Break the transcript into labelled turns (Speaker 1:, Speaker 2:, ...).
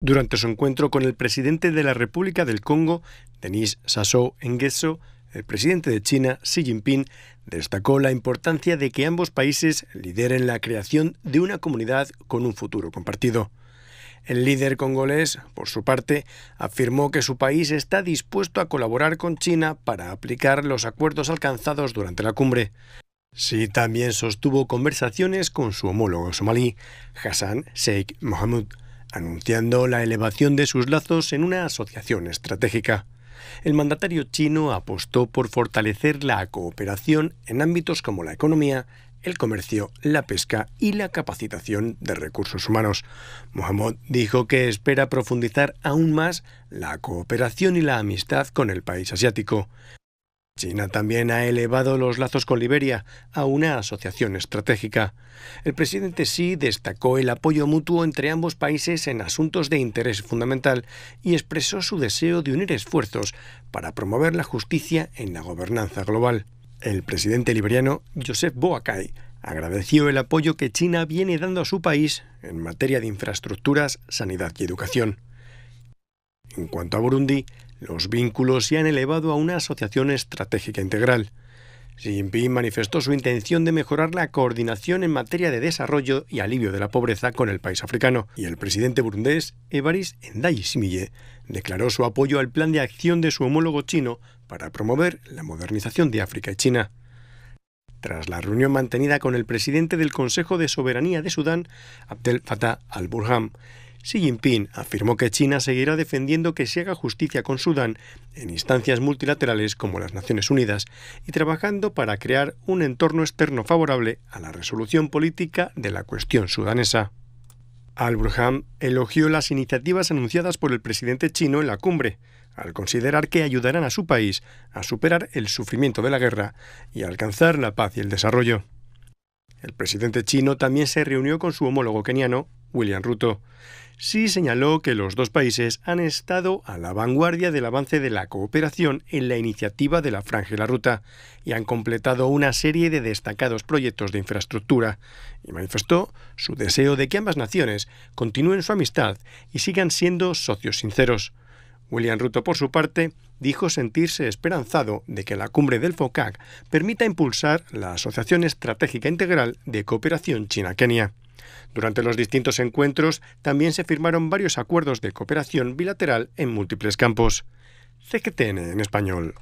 Speaker 1: Durante su encuentro con el presidente de la República del Congo, Denis Sassou Nguesso, el presidente de China, Xi Jinping, destacó la importancia de que ambos países lideren la creación de una comunidad con un futuro compartido. El líder congolés, por su parte, afirmó que su país está dispuesto a colaborar con China para aplicar los acuerdos alcanzados durante la cumbre. Sí, también sostuvo conversaciones con su homólogo somalí, Hassan Sheikh Mohamud anunciando la elevación de sus lazos en una asociación estratégica. El mandatario chino apostó por fortalecer la cooperación en ámbitos como la economía, el comercio, la pesca y la capacitación de recursos humanos. Mohamed dijo que espera profundizar aún más la cooperación y la amistad con el país asiático. China también ha elevado los lazos con Liberia a una asociación estratégica. El presidente Xi destacó el apoyo mutuo entre ambos países en asuntos de interés fundamental y expresó su deseo de unir esfuerzos para promover la justicia en la gobernanza global. El presidente liberiano Joseph Boakai agradeció el apoyo que China viene dando a su país en materia de infraestructuras, sanidad y educación. En cuanto a Burundi, los vínculos se han elevado a una asociación estratégica integral. Xi Jinping manifestó su intención de mejorar la coordinación en materia de desarrollo y alivio de la pobreza con el país africano, y el presidente burundés Evaris Ndayishimiye declaró su apoyo al plan de acción de su homólogo chino para promover la modernización de África y China. Tras la reunión mantenida con el presidente del Consejo de Soberanía de Sudán, Abdel Fattah al-Burham, Xi Jinping afirmó que China seguirá defendiendo que se haga justicia con Sudán en instancias multilaterales como las Naciones Unidas y trabajando para crear un entorno externo favorable a la resolución política de la cuestión sudanesa. Al-Burham elogió las iniciativas anunciadas por el presidente chino en la cumbre, al considerar que ayudarán a su país a superar el sufrimiento de la guerra y alcanzar la paz y el desarrollo. El presidente chino también se reunió con su homólogo keniano, William Ruto sí señaló que los dos países han estado a la vanguardia del avance de la cooperación en la iniciativa de la Franja y la Ruta y han completado una serie de destacados proyectos de infraestructura y manifestó su deseo de que ambas naciones continúen su amistad y sigan siendo socios sinceros. William Ruto, por su parte, dijo sentirse esperanzado de que la cumbre del FOCAC permita impulsar la Asociación Estratégica Integral de Cooperación China-Kenia. Durante los distintos encuentros también se firmaron varios acuerdos de cooperación bilateral en múltiples campos. CGTN en español.